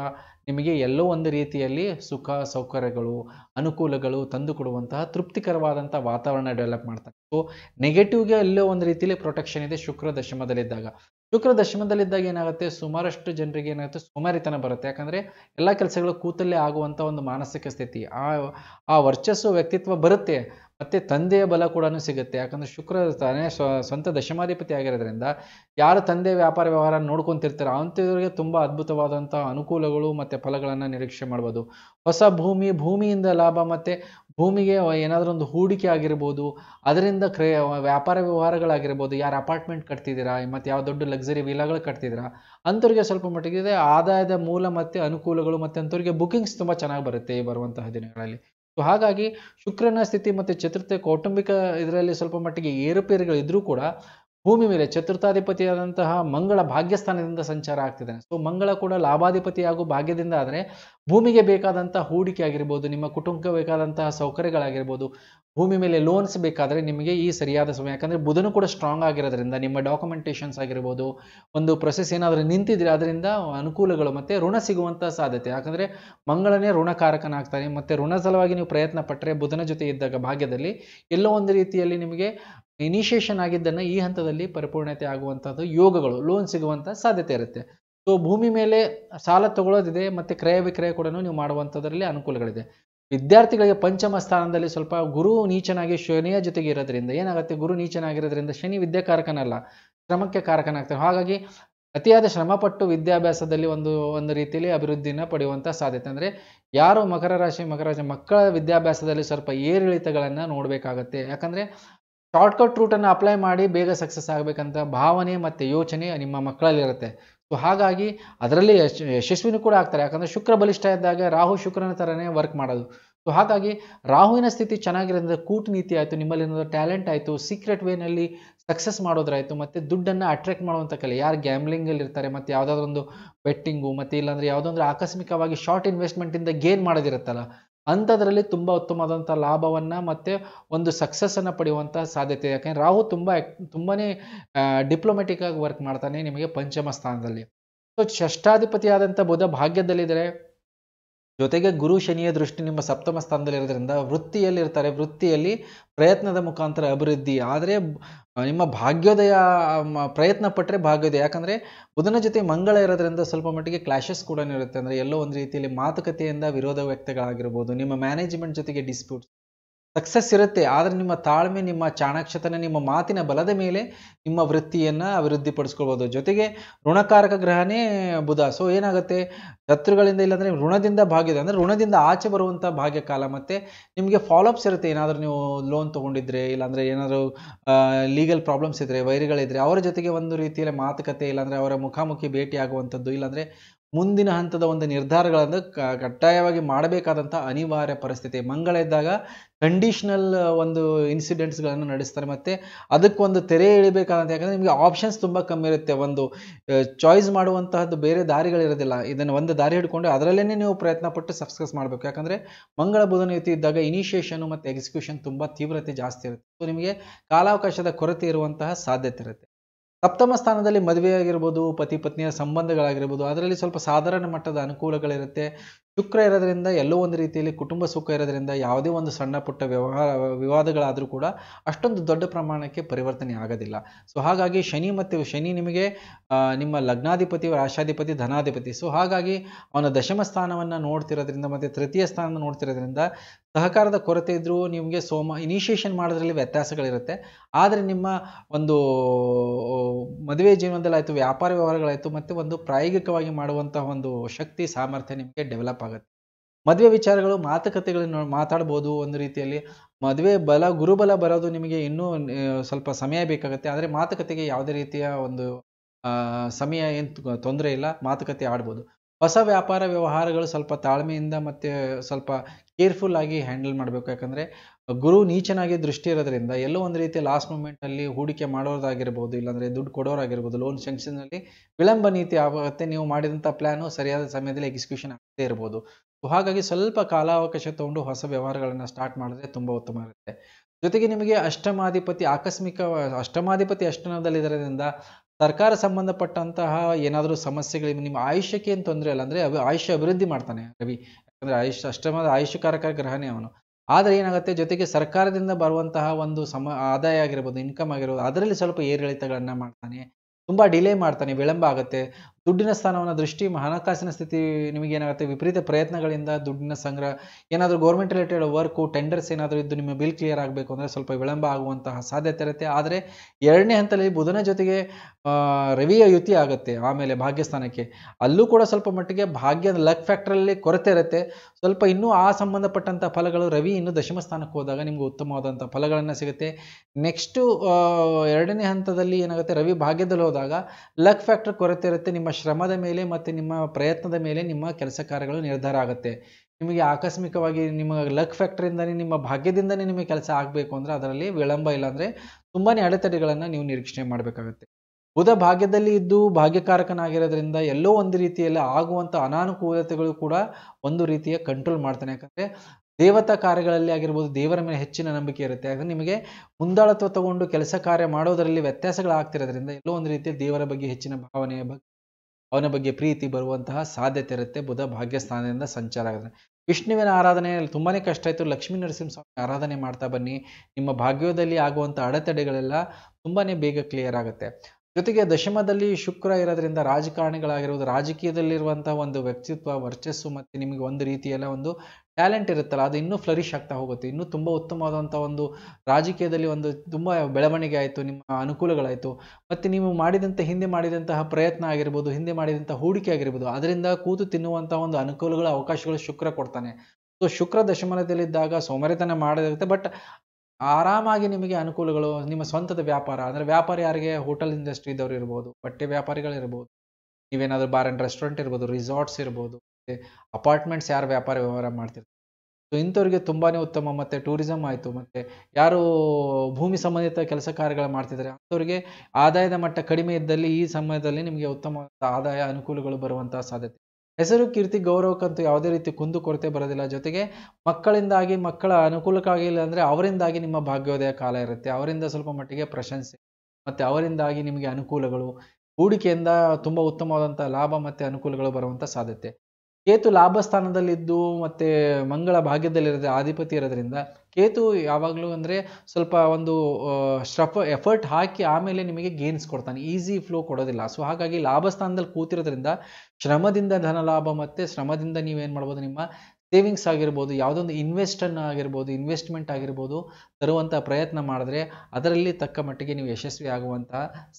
ನಿಮಗೆ ಎಲ್ಲೋ ಒಂದು ರೀತಿಯಲ್ಲಿ ಸುಖ ಸೌಕರ್ಯಗಳು ಅನುಕೂಲಗಳು ತಂದು ಕೊಡುವಂತಹ ತೃಪ್ತಿಕರವಾದಂಥ ವಾತಾವರಣ ಡೆವಲಪ್ ಮಾಡ್ತಾರೆ ಸೊ ನೆಗೆಟಿವ್ಗೆ ಎಲ್ಲೋ ಒಂದು ರೀತಿಯಲ್ಲಿ ಪ್ರೊಟೆಕ್ಷನ್ ಇದೆ ಶುಕ್ರ ದಶಮದಲ್ಲಿದ್ದಾಗ ಶುಕ್ರ ದಶಮದಲ್ಲಿದ್ದಾಗ ಏನಾಗುತ್ತೆ ಸುಮಾರಷ್ಟು ಜನರಿಗೆ ಏನಾಗುತ್ತೆ ಸುಮಾರಿತನ ಬರುತ್ತೆ ಯಾಕಂದರೆ ಎಲ್ಲ ಕೆಲಸಗಳು ಕೂತಲ್ಲೇ ಆಗುವಂಥ ಒಂದು ಮಾನಸಿಕ ಸ್ಥಿತಿ ಆ ಆ ವರ್ಚಸ್ಸು ವ್ಯಕ್ತಿತ್ವ ಬರುತ್ತೆ ಮತ್ತೆ ತಂದೆಯ ಬಲ ಕೂಡ ಸಿಗುತ್ತೆ ಯಾಕಂದರೆ ಶುಕ್ರ ತಾನೇ ಸ್ವಂತ ದಶಮಾಧಿಪತಿ ಆಗಿರೋದ್ರಿಂದ ಯಾರು ತಂದೆ ವ್ಯಾಪಾರ ವ್ಯವಹಾರ ನೋಡ್ಕೊತಿರ್ತಾರೋ ಅಂಥವ್ರಿಗೆ ತುಂಬ ಅದ್ಭುತವಾದಂಥ ಅನುಕೂಲಗಳು ಮತ್ತು ಫಲಗಳನ್ನು ನಿರೀಕ್ಷೆ ಮಾಡ್ಬೋದು ಹೊಸ ಭೂಮಿ ಭೂಮಿಯಿಂದ ಲಾಭ ಮತ್ತು ಭೂಮಿಗೆ ಏನಾದರೂ ಒಂದು ಹೂಡಿಕೆ ಆಗಿರ್ಬೋದು ಅದರಿಂದ ಕ್ರೇ ವ್ಯಾಪಾರ ವ್ಯವಹಾರಗಳಾಗಿರ್ಬೋದು ಯಾರು ಅಪಾರ್ಟ್ಮೆಂಟ್ ಕಟ್ತಿದ್ದೀರಾ ಮತ್ತು ಯಾವ ದೊಡ್ಡ ಲಕ್ಸರಿ ವಿಲಾಗಳು ಕಟ್ತಿದ್ದೀರಾ ಅಂಥವ್ರಿಗೆ ಸ್ವಲ್ಪ ಮಟ್ಟಿಗೆ ಆದಾಯದ ಮೂಲ ಮತ್ತು ಅನುಕೂಲಗಳು ಮತ್ತು ಅಂಥವ್ರಿಗೆ ಬುಕಿಂಗ್ಸ್ ತುಂಬ ಚೆನ್ನಾಗಿ ಬರುತ್ತೆ ಈ ಬರುವಂತಹ ದಿನಗಳಲ್ಲಿ ಸೊ ಹಾಗಾಗಿ ಶುಕ್ರನ ಸ್ಥಿತಿ ಮತ್ತು ಚತುರ್ಥ ಕೌಟುಂಬಿಕ ಇದರಲ್ಲಿ ಸ್ವಲ್ಪ ಮಟ್ಟಿಗೆ ಏರುಪೇರುಗಳಿದ್ರೂ ಕೂಡ ಭೂಮಿ ಮೇಲೆ ಚತುರ್ಥಾಧಿಪತಿಯಾದಂತಹ ಮಂಗಳ ಭಾಗ್ಯಸ್ಥಾನದಿಂದ ಸಂಚಾರ ಆಗ್ತಿದ್ದಾನೆ ಸೊ ಮಂಗಳ ಕೂಡ ಲಾಭಾಧಿಪತಿ ಹಾಗೂ ಭಾಗ್ಯದಿಂದ ಆದರೆ ಭೂಮಿಗೆ ಬೇಕಾದಂತಹ ಹೂಡಿಕೆ ಆಗಿರ್ಬೋದು ನಿಮ್ಮ ಕುಟುಂಬಕ್ಕೆ ಬೇಕಾದಂತಹ ಸೌಕರ್ಯಗಳಾಗಿರ್ಬೋದು ಭೂಮಿ ಮೇಲೆ ಲೋನ್ಸ್ ಬೇಕಾದರೆ ನಿಮಗೆ ಈ ಸರಿಯಾದ ಸಮಯ ಯಾಕಂದರೆ ಬುಧನು ಕೂಡ ಸ್ಟ್ರಾಂಗ್ ಆಗಿರೋದ್ರಿಂದ ನಿಮ್ಮ ಡಾಕ್ಯುಮೆಂಟೇಷನ್ಸ್ ಆಗಿರ್ಬೋದು ಒಂದು ಪ್ರೊಸೆಸ್ ಏನಾದರೂ ನಿಂತಿದ್ರೆ ಅದರಿಂದ ಅನುಕೂಲಗಳು ಮತ್ತು ಋಣ ಸಿಗುವಂಥ ಸಾಧ್ಯತೆ ಯಾಕಂದರೆ ಮಂಗಳನೇ ಋಣಕಾರಕನಾಗ್ತಾನೆ ಮತ್ತು ಋಣ ಸಲುವಾಗಿ ನೀವು ಪ್ರಯತ್ನ ಪಟ್ಟರೆ ಬುಧನ ಜೊತೆ ಇದ್ದಾಗ ಭಾಗ್ಯದಲ್ಲಿ ಎಲ್ಲೋ ಒಂದು ರೀತಿಯಲ್ಲಿ ನಿಮಗೆ ಇನಿಷಿಯೇಷನ್ ಆಗಿದ್ದನ್ನು ಈ ಹಂತದಲ್ಲಿ ಪರಿಪೂರ್ಣತೆ ಆಗುವಂಥದ್ದು ಯೋಗಗಳು ಲೋನ್ ಸಿಗುವಂಥ ಸಾಧ್ಯತೆ ಇರುತ್ತೆ ಸೊ ಭೂಮಿ ಮೇಲೆ ಸಾಲ ತಗೊಳ್ಳೋದಿದೆ ಮತ್ತು ಕ್ರಯ ವಿಕ್ರಯ ಕೂಡ ನೀವು ಮಾಡುವಂಥದ್ರಲ್ಲಿ ಅನುಕೂಲಗಳಿದೆ ವಿದ್ಯಾರ್ಥಿಗಳಿಗೆ ಪಂಚಮ ಸ್ಥಾನದಲ್ಲಿ ಸ್ವಲ್ಪ ಗುರು ನೀಚನಾಗಿ ಶನಿಯ ಜೊತೆಗೆ ಇರೋದ್ರಿಂದ ಏನಾಗುತ್ತೆ ಗುರು ನೀಚನಾಗಿರೋದ್ರಿಂದ ಶನಿ ಅಲ್ಲ ಶ್ರಮಕ್ಕೆ ಕಾರಕನಾಗ್ತಾರೆ ಹಾಗಾಗಿ ಅತಿಯಾದ ಶ್ರಮಪಟ್ಟು ವಿದ್ಯಾಭ್ಯಾಸದಲ್ಲಿ ಒಂದು ಒಂದು ರೀತಿಯಲ್ಲಿ ಅಭಿವೃದ್ಧಿಯನ್ನು ಪಡೆಯುವಂಥ ಸಾಧ್ಯತೆ ಅಂದರೆ ಯಾರು ಮಕರ ರಾಶಿ ಮಕರ ರಾಶಿ ಮಕ್ಕಳ ವಿದ್ಯಾಭ್ಯಾಸದಲ್ಲಿ ಸ್ವಲ್ಪ ಏರಿಳಿತಗಳನ್ನು ನೋಡಬೇಕಾಗತ್ತೆ ಯಾಕಂದರೆ ಶಾರ್ಟ್ಕಟ್ ರೂಟನ್ನು ಅಪ್ಲೈ ಮಾಡಿ ಬೇಗ ಸಕ್ಸಸ್ ಆಗಬೇಕಂತ ಭಾವನೆ ಮತ್ತು ಯೋಚನೆ ನಿಮ್ಮ ಮಕ್ಕಳಲ್ಲಿರುತ್ತೆ ಸೊ ಹಾಗಾಗಿ ಅದರಲ್ಲಿ ಯಶಸ್ವಿನೂ ಕೂಡ ಆಗ್ತಾರೆ ಯಾಕಂದರೆ ಶುಕ್ರ ಬಲಿಷ್ಠ ಇದ್ದಾಗ ರಾಹು ಶುಕ್ರನ ಥರನೇ ವರ್ಕ್ ಮಾಡೋದು ಸೊ ಹಾಗಾಗಿ ರಾಹುವಿನ ಸ್ಥಿತಿ ಚೆನ್ನಾಗಿರೋದ್ರಿಂದ ಕೂಟನೀತಿ ಆಯಿತು ನಿಮ್ಮಲ್ಲಿರೋ ಟ್ಯಾಲೆಂಟ್ ಆಯಿತು ಸೀಕ್ರೆಟ್ ವೇನಲ್ಲಿ ಸಕ್ಸಸ್ ಮಾಡೋದ್ರಾಯಿತು ಮತ್ತು ದುಡ್ಡನ್ನು ಅಟ್ರಾಕ್ಟ್ ಮಾಡುವಂಥ ಕಲೆ ಯಾರು ಗ್ಯಾಮ್ಲಿಂಗಲ್ಲಿ ಇರ್ತಾರೆ ಮತ್ತು ಯಾವುದಾದ್ರೊಂದು ಬೆಟ್ಟಿಂಗು ಮತ್ತು ಇಲ್ಲಾಂದರೆ ಯಾವುದೋ ಒಂದು ಆಕಸ್ಮಿಕವಾಗಿ ಶಾರ್ಟ್ ಇನ್ವೆಸ್ಟ್ಮೆಂಟಿಂದ ಗೇನ್ ಮಾಡೋದಿರುತ್ತಲ್ಲ ಅಂಥದ್ರಲ್ಲಿ ತುಂಬ ಉತ್ತಮವಾದಂಥ ಲಾಭವನ್ನು ಮತ್ತು ಒಂದು ಸಕ್ಸಸ್ಸನ್ನು ಪಡೆಯುವಂಥ ಸಾಧ್ಯತೆ ಯಾಕೆಂದರೆ ರಾಹು ತುಂಬ ತುಂಬಾ ಡಿಪ್ಲೊಮೆಟಿಕ್ ಆಗಿ ವರ್ಕ್ ಮಾಡ್ತಾನೆ ನಿಮಗೆ ಪಂಚಮ ಸ್ಥಾನದಲ್ಲಿ ಸೊ ಷಷ್ಠಾಧಿಪತಿಯಾದಂಥ ಬುಧ ಭಾಗ್ಯದಲ್ಲಿದ್ದರೆ ಜೊತೆಗೆ ಗುರು ಶನಿಯ ದೃಷ್ಟಿ ನಿಮ್ಮ ಸಪ್ತಮ ಸ್ಥಾನದಲ್ಲಿರೋದ್ರಿಂದ ವೃತ್ತಿಯಲ್ಲಿರ್ತಾರೆ ವೃತ್ತಿಯಲ್ಲಿ ಪ್ರಯತ್ನದ ಮುಖಾಂತರ ಅಭಿವೃದ್ಧಿ ಆದರೆ ನಿಮ್ಮ ಭಾಗ್ಯೋದಯ ಪ್ರಯತ್ನ ಪಟ್ಟರೆ ಭಾಗ್ಯೋದಯ ಯಾಕಂದರೆ ಬುಧನ ಜೊತೆ ಮಂಗಳ ಇರೋದ್ರಿಂದ ಸ್ವಲ್ಪ ಮಟ್ಟಿಗೆ ಕ್ಲಾಶಸ್ ಕೂಡ ಇರುತ್ತೆ ಅಂದರೆ ಎಲ್ಲೋ ಒಂದು ರೀತಿಯಲ್ಲಿ ಮಾತುಕತೆಯಿಂದ ವಿರೋಧ ವ್ಯಕ್ತಗಳಾಗಿರ್ಬೋದು ನಿಮ್ಮ ಮ್ಯಾನೇಜ್ಮೆಂಟ್ ಜೊತೆಗೆ ಡಿಸ್ಪ್ಯೂಟ್ಸ್ ಸಕ್ಸಸ್ ಇರುತ್ತೆ ಆದರೆ ನಿಮ್ಮ ತಾಳ್ಮೆ ನಿಮ್ಮ ಚಾಣಾಕ್ಷತನ ನಿಮ್ಮ ಮಾತಿನ ಬಲದ ಮೇಲೆ ನಿಮ್ಮ ವೃತ್ತಿಯನ್ನು ಅಭಿವೃದ್ಧಿಪಡಿಸ್ಕೊಳ್ಬೋದು ಜೊತೆಗೆ ಋಣಕಾರಕ ಗ್ರಹನೇ ಬುಧ ಸೊ ಏನಾಗುತ್ತೆ ಶತ್ರುಗಳಿಂದ ಇಲ್ಲಾಂದರೆ ಋಣದಿಂದ ಭಾಗ್ಯದ ಅಂದರೆ ಋಣದಿಂದ ಆಚೆ ಬರುವಂಥ ಭಾಗ್ಯ ಕಾಲ ಮತ್ತು ನಿಮಗೆ ಫಾಲೋಅಪ್ಸ್ ಇರುತ್ತೆ ಏನಾದರೂ ನೀವು ಲೋನ್ ತೊಗೊಂಡಿದ್ರೆ ಇಲ್ಲಾಂದರೆ ಏನಾದರೂ ಲೀಗಲ್ ಪ್ರಾಬ್ಲಮ್ಸ್ ಇದ್ದರೆ ವೈರಿಗಳಿದ್ದರೆ ಅವರ ಜೊತೆಗೆ ಒಂದು ರೀತಿಯಲ್ಲಿ ಮಾತುಕತೆ ಇಲ್ಲಾಂದರೆ ಅವರ ಮುಖಾಮುಖಿ ಭೇಟಿ ಆಗುವಂಥದ್ದು ಇಲ್ಲಾಂದರೆ ಮುಂದಿನ ಹಂತದ ಒಂದು ನಿರ್ಧಾರಗಳನ್ನು ಕಡ್ಡಾಯವಾಗಿ ಮಾಡಬೇಕಾದಂಥ ಅನಿವಾರ್ಯ ಪರಿಸ್ಥಿತಿ ಮಂಗಳ ಇದ್ದಾಗ ಕಂಡೀಷನಲ್ ಒಂದು ಇನ್ಸಿಡೆಂಟ್ಸ್ಗಳನ್ನು ನಡೆಸ್ತಾರೆ ಮತ್ತು ಅದಕ್ಕೊಂದು ತೆರೆ ಇಳಿಬೇಕಾದಂಥ ಯಾಕಂದರೆ ನಿಮಗೆ ಆಪ್ಷನ್ಸ್ ತುಂಬ ಕಮ್ಮಿ ಇರುತ್ತೆ ಒಂದು ಚಾಯ್ಸ್ ಮಾಡುವಂತಹದ್ದು ಬೇರೆ ದಾರಿಗಳಿರೋದಿಲ್ಲ ಇದನ್ನು ಒಂದು ದಾರಿ ಹಿಡ್ಕೊಂಡು ಅದರಲ್ಲೇ ನೀವು ಪ್ರಯತ್ನ ಪಟ್ಟು ಸಕ್ಸಸ್ ಮಾಡಬೇಕು ಯಾಕಂದರೆ ಮಂಗಳ ಬುಧನ ಯುತಿ ಇದ್ದಾಗ ಇನಿಷಿಯೇಷನು ಮತ್ತು ಎಕ್ಸಿಕ್ಯೂಷನ್ ತುಂಬ ತೀವ್ರತೆ ಜಾಸ್ತಿ ಇರುತ್ತೆ ಸೊ ನಿಮಗೆ ಕಾಲಾವಕಾಶದ ಕೊರತೆ ಇರುವಂತಹ ಸಾಧ್ಯತೆ ಇರುತ್ತೆ ಸಪ್ತಮ ಸ್ಥಾನದಲ್ಲಿ ಮದುವೆಯಾಗಿರ್ಬೋದು ಪತಿ ಪತ್ನಿಯ ಸಂಬಂಧಗಳಾಗಿರ್ಬೋದು ಅದರಲ್ಲಿ ಸ್ವಲ್ಪ ಸಾಧಾರಣ ಮಟ್ಟದ ಅನುಕೂಲಗಳಿರುತ್ತೆ ಶುಕ್ರ ಇರೋದ್ರಿಂದ ಎಲ್ಲೋ ಒಂದು ರೀತಿಯಲ್ಲಿ ಕುಟುಂಬ ಸುಖ ಇರೋದ್ರಿಂದ ಯಾವುದೇ ಒಂದು ಸಣ್ಣ ಪುಟ್ಟ ವ್ಯವಹಾರ ವಿವಾದಗಳಾದರೂ ಕೂಡ ಅಷ್ಟೊಂದು ದೊಡ್ಡ ಪ್ರಮಾಣಕ್ಕೆ ಪರಿವರ್ತನೆ ಆಗೋದಿಲ್ಲ ಸೊ ಹಾಗಾಗಿ ಶನಿ ಮತ್ತು ಶನಿ ನಿಮಗೆ ನಿಮ್ಮ ಲಗ್ನಾಧಿಪತಿ ರಾಶಾಧಿಪತಿ ಧನಾಧಿಪತಿ ಸೊ ಹಾಗಾಗಿ ಅವನ ದಶಮ ಸ್ಥಾನವನ್ನು ನೋಡ್ತಿರೋದ್ರಿಂದ ಮತ್ತು ತೃತೀಯ ಸ್ಥಾನ ನೋಡ್ತಿರೋದ್ರಿಂದ ಸಹಕಾರದ ಕೊರತೆ ಇದ್ದರೂ ನಿಮಗೆ ಸೋಮ ಇನಿಷಿಯೇಷನ್ ಮಾಡೋದ್ರಲ್ಲಿ ವ್ಯತ್ಯಾಸಗಳಿರುತ್ತೆ ಆದರೆ ನಿಮ್ಮ ಒಂದು ಮದುವೆ ಜೀವನದಲ್ಲಾಯಿತು ವ್ಯಾಪಾರ ವ್ಯವಹಾರಗಳಾಯಿತು ಮತ್ತು ಒಂದು ಪ್ರಾಯೋಗಿಕವಾಗಿ ಮಾಡುವಂತಹ ಒಂದು ಶಕ್ತಿ ಸಾಮರ್ಥ್ಯ ನಿಮಗೆ ಡೆವಲಪ್ ಆಗುತ್ತೆ ಆಗುತ್ತೆ ಮದುವೆ ವಿಚಾರಗಳು ಮಾತುಕತೆಗಳನ್ನ ಮಾತಾಡ್ಬೋದು ಒಂದು ರೀತಿಯಲ್ಲಿ ಮದುವೆ ಬಲ ಗುರುಬಲ ಬರೋದು ನಿಮಗೆ ಇನ್ನೂ ಸ್ವಲ್ಪ ಸಮಯ ಬೇಕಾಗುತ್ತೆ ಆದರೆ ಮಾತುಕತೆಗೆ ಯಾವುದೇ ರೀತಿಯ ಒಂದು ಸಮಯ ಏನು ತೊಂದರೆ ಇಲ್ಲ ಮಾತುಕತೆ ಆಡ್ಬೋದು ಹೊಸ ವ್ಯಾಪಾರ ವ್ಯವಹಾರಗಳು ಸ್ವಲ್ಪ ತಾಳ್ಮೆಯಿಂದ ಮತ್ತು ಸ್ವಲ್ಪ ಕೇರ್ಫುಲ್ ಆಗಿ ಹ್ಯಾಂಡಲ್ ಮಾಡಬೇಕು ಯಾಕಂದರೆ ಗುರು ನೀಚನಾಗಿ ದೃಷ್ಟಿ ಇರೋದ್ರಿಂದ ಎಲ್ಲೋ ಒಂದು ರೀತಿ ಲಾಸ್ಟ್ ಅಲ್ಲಿ ಹೂಡಿಕೆ ಮಾಡೋದಾಗಿರ್ಬೋದು ಇಲ್ಲಾಂದರೆ ದುಡ್ಡು ಕೊಡೋರಾಗಿರ್ಬೋದು ಲೋನ್ ಅಲ್ಲಿ ವಿಳಂಬ ನೀತಿ ಆಗುತ್ತೆ ನೀವು ಮಾಡಿದಂಥ ಪ್ಲ್ಯಾನು ಸರಿಯಾದ ಸಮಯದಲ್ಲಿ ಎಕ್ಸಿಕ್ಯೂಷನ್ ಆಗದೇ ಇರ್ಬೋದು ಹಾಗಾಗಿ ಸ್ವಲ್ಪ ಕಾಲಾವಕಾಶ ತಗೊಂಡು ಹೊಸ ವ್ಯವಹಾರಗಳನ್ನು ಸ್ಟಾರ್ಟ್ ಮಾಡಿದ್ರೆ ತುಂಬ ಉತ್ತಮ ಇರುತ್ತೆ ಜೊತೆಗೆ ನಿಮಗೆ ಅಷ್ಟಮಾಧಿಪತಿ ಆಕಸ್ಮಿಕ ಅಷ್ಟಮಾಧಿಪತಿ ಇದರಿಂದ ಸರ್ಕಾರ ಸಂಬಂಧಪಟ್ಟಂತಹ ಏನಾದರೂ ಸಮಸ್ಯೆಗಳು ನಿಮ್ಮ ಆಯುಷ್ಯಕ್ಕೆ ಏನು ತೊಂದರೆ ಇಲ್ಲ ಅಂದರೆ ಅವು ಆಯುಷ್ಯ ಅಭಿವೃದ್ಧಿ ಮಾಡ್ತಾನೆ ರವಿ ಯಾಕಂದರೆ ಆಯುಷ್ ಅಷ್ಟಮದ ಆಯುಷ್ಯಕಾರಕ ಗ್ರಹನೇ ಅವನು ಆದರೆ ಏನಾಗುತ್ತೆ ಜೊತೆಗೆ ಸರ್ಕಾರದಿಂದ ಬರುವಂತಹ ಒಂದು ಸಮ ಆದಾಯ ಆಗಿರ್ಬೋದು ಇನ್ಕಮ್ ಆಗಿರ್ಬೋದು ಅದರಲ್ಲಿ ಸ್ವಲ್ಪ ಏರಿಳಿತಗಳನ್ನು ಮಾಡ್ತಾನೆ ತುಂಬಾ ಡಿಲೇ ಮಾಡ್ತಾನೆ ವಿಳಂಬ ಆಗುತ್ತೆ ದುಡ್ಡಿನ ಸ್ಥಾನವನ್ನು ದೃಷ್ಟಿ ಹಣಕಾಸಿನ ಸ್ಥಿತಿ ನಿಮಗೆ ಏನಾಗುತ್ತೆ ವಿಪರೀತ ಪ್ರಯತ್ನಗಳಿಂದ ದುಡ್ಡಿನ ಸಂಗ್ರಹ ಏನಾದರೂ ಗೌರ್ಮೆಂಟ್ ರಿಲೇಟೆಡ್ ವರ್ಕು ಟೆಂಡರ್ಸ್ ಏನಾದರೂ ಇದ್ದು ನಿಮ್ಮ ಬಿಲ್ ಕ್ಲಿಯರ್ ಆಗಬೇಕು ಅಂದರೆ ಸ್ವಲ್ಪ ವಿಳಂಬ ಆಗುವಂತಹ ಸಾಧ್ಯತೆ ಇರುತ್ತೆ ಆದರೆ ಎರಡನೇ ಹಂತದಲ್ಲಿ ಬುಧನ ಜೊತೆಗೆ ರವಿಯ ಯುತಿ ಆಗುತ್ತೆ ಆಮೇಲೆ ಭಾಗ್ಯಸ್ಥಾನಕ್ಕೆ ಅಲ್ಲೂ ಕೂಡ ಸ್ವಲ್ಪ ಮಟ್ಟಿಗೆ ಭಾಗ್ಯದ ಲಕ್ ಫ್ಯಾಕ್ಟ್ರಲ್ಲಿ ಕೊರತೆ ಇರುತ್ತೆ ಸ್ವಲ್ಪ ಇನ್ನೂ ಆ ಸಂಬಂಧಪಟ್ಟಂಥ ಫಲಗಳು ರವಿ ಇನ್ನೂ ದಶಮ ಸ್ಥಾನಕ್ಕೆ ಹೋದಾಗ ನಿಮ್ಗೆ ಉತ್ತಮವಾದಂಥ ಫಲಗಳನ್ನು ಸಿಗುತ್ತೆ ನೆಕ್ಸ್ಟು ಎರಡನೇ ಹಂತದಲ್ಲಿ ಏನಾಗುತ್ತೆ ರವಿ ಭಾಗ್ಯದಲ್ಲಿ ಹೋದಾಗ ಲಕ್ ಫ್ಯಾಕ್ಟರ್ ಕೊರತೆ ಇರುತ್ತೆ ನಿಮ್ಮ ಶ್ರಮದ ಮೇಲೆ ಮತ್ತು ನಿಮ್ಮ ಪ್ರಯತ್ನದ ಮೇಲೆ ನಿಮ್ಮ ಕೆಲಸ ಕಾರ್ಯಗಳು ನಿರ್ಧಾರ ಆಗುತ್ತೆ ನಿಮಗೆ ಆಕಸ್ಮಿಕವಾಗಿ ನಿಮ್ಮ ಲಕ್ ಫ್ಯಾಕ್ಟ್ರಿಯಿಂದನೇ ನಿಮ್ಮ ಭಾಗ್ಯದಿಂದನೇ ನಿಮಗೆ ಕೆಲಸ ಆಗಬೇಕು ಅಂದರೆ ಅದರಲ್ಲಿ ವಿಳಂಬ ಇಲ್ಲಾಂದರೆ ತುಂಬಾ ಅಡೆತಡೆಗಳನ್ನು ನೀವು ನಿರೀಕ್ಷಣೆ ಮಾಡಬೇಕಾಗುತ್ತೆ ಬುಧ ಭಾಗ್ಯದಲ್ಲಿ ಇದ್ದು ಭಾಗ್ಯಕಾರಕನಾಗಿರೋದ್ರಿಂದ ಎಲ್ಲೋ ಒಂದು ರೀತಿಯಲ್ಲಿ ಆಗುವಂಥ ಅನಾನುಕೂಲತೆಗಳು ಕೂಡ ಒಂದು ರೀತಿಯ ಕಂಟ್ರೋಲ್ ಮಾಡ್ತಾನೆ ಯಾಕಂದರೆ ದೇವತಾ ಕಾರ್ಯಗಳಲ್ಲಿ ಆಗಿರ್ಬೋದು ದೇವರ ಮೇಲೆ ಹೆಚ್ಚಿನ ನಂಬಿಕೆ ಇರುತ್ತೆ ಯಾಕಂದರೆ ನಿಮಗೆ ಮುಂದಾಳತ್ವ ತಗೊಂಡು ಕೆಲಸ ಕಾರ್ಯ ಮಾಡೋದರಲ್ಲಿ ವ್ಯತ್ಯಾಸಗಳಾಗ್ತಿರೋದ್ರಿಂದ ಎಲ್ಲೋ ಒಂದು ರೀತಿಯ ದೇವರ ಬಗ್ಗೆ ಹೆಚ್ಚಿನ ಭಾವನೆ ಅವನ ಬಗ್ಗೆ ಪ್ರೀತಿ ಬರುವಂತಹ ಸಾಧ್ಯತೆ ಇರುತ್ತೆ ಬುಧ ಭಾಗ್ಯಸ್ಥಾನದಿಂದ ಸಂಚಾರ ಆಗುತ್ತೆ ವಿಷ್ಣುವಿನ ಆರಾಧನೆಯಲ್ಲಿ ತುಂಬಾ ಕಷ್ಟ ಆಯಿತು ಲಕ್ಷ್ಮೀ ನರಸಿಂಹಸ್ವಾಮಿ ಆರಾಧನೆ ಮಾಡ್ತಾ ಬನ್ನಿ ನಿಮ್ಮ ಭಾಗ್ಯದಲ್ಲಿ ಆಗುವಂಥ ಅಡೆತಡೆಗಳೆಲ್ಲ ತುಂಬಾ ಬೇಗ ಕ್ಲಿಯರ್ ಆಗುತ್ತೆ ಜೊತೆಗೆ ದಶಮದಲ್ಲಿ ಶುಕ್ರ ಇರೋದ್ರಿಂದ ರಾಜಕಾರಣಿಗಳಾಗಿರ್ಬೋದು ರಾಜಕೀಯದಲ್ಲಿರುವಂಥ ಒಂದು ವ್ಯಕ್ತಿತ್ವ ವರ್ಚಸ್ಸು ಮತ್ತು ನಿಮಗೆ ಒಂದು ರೀತಿಯಲ್ಲ ಒಂದು ಟ್ಯಾಲೆಂಟ್ ಇರುತ್ತಲ್ಲ ಅದು ಇನ್ನೂ ಫ್ಲರಿಶ್ ಆಗ್ತಾ ಹೋಗುತ್ತೆ ಇನ್ನೂ ತುಂಬ ಉತ್ತಮವಾದಂಥ ಒಂದು ರಾಜಕೀಯದಲ್ಲಿ ಒಂದು ತುಂಬ ಬೆಳವಣಿಗೆ ಆಯಿತು ನಿಮ್ಮ ಅನುಕೂಲಗಳಾಯಿತು ಮತ್ತು ನೀವು ಮಾಡಿದಂಥ ಹಿಂದೆ ಮಾಡಿದಂತಹ ಪ್ರಯತ್ನ ಆಗಿರ್ಬೋದು ಹಿಂದೆ ಮಾಡಿದಂಥ ಹೂಡಿಕೆ ಆಗಿರ್ಬೋದು ಅದರಿಂದ ಕೂತು ತಿನ್ನುವಂಥ ಒಂದು ಅನುಕೂಲಗಳ ಅವಕಾಶಗಳು ಶುಕ್ರ ಕೊಡ್ತಾನೆ ಸೊ ಶುಕ್ರ ದಶಮನದಲ್ಲಿದ್ದಾಗ ಸೋಮರಿತನ ಮಾಡೋದಿರುತ್ತೆ ಬಟ್ ಆರಾಮಾಗಿ ನಿಮಗೆ ಅನುಕೂಲಗಳು ನಿಮ್ಮ ಸ್ವಂತದ ವ್ಯಾಪಾರ ಅಂದರೆ ವ್ಯಾಪಾರ ಯಾರಿಗೆ ಹೋಟೆಲ್ ಇಂಡಸ್ಟ್ರಿ ಇರ್ಬೋದು ಬಟ್ಟೆ ವ್ಯಾಪಾರಿಗಳಿರ್ಬೋದು ನೀವೇನಾದರೂ ಬಾರ್ ಆ್ಯಂಡ್ ರೆಸ್ಟೋರೆಂಟ್ ಇರ್ಬೋದು ರಿಸಾರ್ಟ್ಸ್ ಇರ್ಬೋದು ಅಪಾರ್ಟ್ಮೆಂಟ್ಸ್ ಯಾರು ವ್ಯಾಪಾರ ವ್ಯವಹಾರ ಮಾಡ್ತಿರ್ತಾರೆ ಸೊ ಇಂಥವ್ರಿಗೆ ತುಂಬಾ ಉತ್ತಮ ಮತ್ತು ಟೂರಿಸಮ್ ಆಯಿತು ಮತ್ತು ಯಾರು ಭೂಮಿ ಸಂಬಂಧಿತ ಕೆಲಸ ಕಾರ್ಯಗಳು ಮಾಡ್ತಿದ್ದಾರೆ ಅಂಥವ್ರಿಗೆ ಆದಾಯದ ಮಟ್ಟ ಕಡಿಮೆ ಇದ್ದಲ್ಲಿ ಈ ಸಮಯದಲ್ಲಿ ನಿಮಗೆ ಉತ್ತಮವಾದ ಆದಾಯ ಅನುಕೂಲಗಳು ಬರುವಂತಹ ಸಾಧ್ಯತೆ ಹೆಸರು ಕೀರ್ತಿ ಗೌರವಕ್ಕಂತೂ ಯಾವುದೇ ರೀತಿ ಕುಂದು ಕೊರತೆ ಬರೋದಿಲ್ಲ ಜೊತೆಗೆ ಮಕ್ಕಳಿಂದಾಗಿ ಮಕ್ಕಳ ಅನುಕೂಲಕ್ಕಾಗಿಲ್ಲ ಅಂದರೆ ಅವರಿಂದಾಗಿ ನಿಮ್ಮ ಭಾಗ್ಯೋದಯ ಕಾಲ ಇರುತ್ತೆ ಅವರಿಂದ ಸ್ವಲ್ಪ ಮಟ್ಟಿಗೆ ಪ್ರಶಂಸೆ ಮತ್ತು ಅವರಿಂದಾಗಿ ನಿಮಗೆ ಅನುಕೂಲಗಳು ಹೂಡಿಕೆಯಿಂದ ತುಂಬ ಉತ್ತಮವಾದಂಥ ಲಾಭ ಮತ್ತು ಅನುಕೂಲಗಳು ಬರುವಂಥ ಸಾಧ್ಯತೆ ಕೇತು ಲಾಭ ಸ್ಥಾನದಲ್ಲಿದ್ದು ಮತ್ತು ಮಂಗಳ ಭಾಗ್ಯದಲ್ಲಿರೋದ ಆಧಿಪತಿ ಇರೋದ್ರಿಂದ ಕೇತು ಯಾವಾಗಲೂ ಅಂದರೆ ಸ್ವಲ್ಪ ಒಂದು ಸ್ಟ್ರಫ್ ಎಫರ್ಟ್ ಹಾಕಿ ಆಮೇಲೆ ನಿಮಗೆ ಗೇನ್ಸ್ ಕೊಡ್ತಾನೆ ಈಸಿ ಫ್ಲೋ ಕೊಡೋದಿಲ್ಲ ಸೊ ಹಾಗಾಗಿ ಲಾಭ ಸ್ಥಾನದಲ್ಲಿ ಕೂತಿರೋದ್ರಿಂದ ಶ್ರಮದಿಂದ ಧನ ಲಾಭ ಮತ್ತು ಶ್ರಮದಿಂದ ನೀವೇನು ಮಾಡ್ಬೋದು ನಿಮ್ಮ ಸೇವಿಂಗ್ಸ್ ಆಗಿರ್ಬೋದು ಯಾವುದೊಂದು ಇನ್ವೆಸ್ಟನ್ನು ಆಗಿರ್ಬೋದು ಇನ್ವೆಸ್ಟ್ಮೆಂಟ್ ಆಗಿರ್ಬೋದು ತರುವಂಥ ಪ್ರಯತ್ನ ಮಾಡಿದ್ರೆ ಅದರಲ್ಲಿ ತಕ್ಕ ಮಟ್ಟಿಗೆ ನೀವು ಯಶಸ್ವಿ ಆಗುವಂಥ